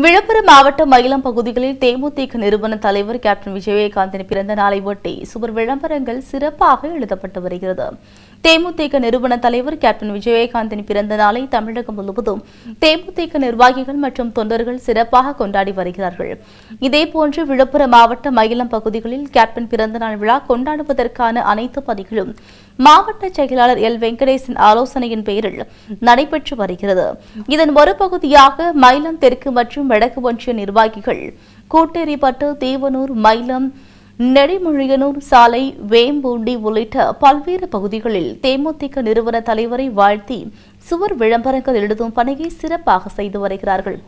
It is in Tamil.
விழுப்புரம் மாவட்டம் மயிலம் பகுதிகளில் தேமுதிக நிறுவன தலைவர் கேப்டன் விஜயகாந்தின் பிறந்த நாளை ஒட்டி சுவர் விளம்பரங்கள் சிறப்பாக எழுதப்பட்டு வருகிறது தேமுதிக நிறுவன தலைவர் கேப்டன் விஜயகாந்தின் பிறந்த நாளை தமிழகம் முழுவதும் தேமுதிக நிர்வாகிகள் மற்றும் தொண்டர்கள் சிறப்பாக கொண்டாடி வருகிறார்கள் இதேபோன்று விழுப்புரம் மாவட்ட மயிலம் பகுதிகளில் கேப்டன் பிறந்தநாள் விழா கொண்டாடுவதற்கான அனைத்து பணிகளும் மாவட்ட செயலாளர் எல் வெங்கடேசன் ஆலோசனையின் பெயரில் நடைபெற்று வருகிறது இதன் ஒரு பகுதியாக மயிலம் தெற்கு மற்றும் மற்றும் வடக்கு ஒன்றிய நிர்வாகிகள் கோட்டேரிப்பட்டு தேவனூர் மயிலம் நெடுமொழியனூர் சாலை வேம்பூண்டி உள்ளிட்ட பல்வேறு பகுதிகளில் தேமுதிக நிறுவன தலைவரை வாழ்த்தி சுவர் விளம்பரங்கள் எழுதும் பணியை சிறப்பாக செய்து வருகிறார்கள்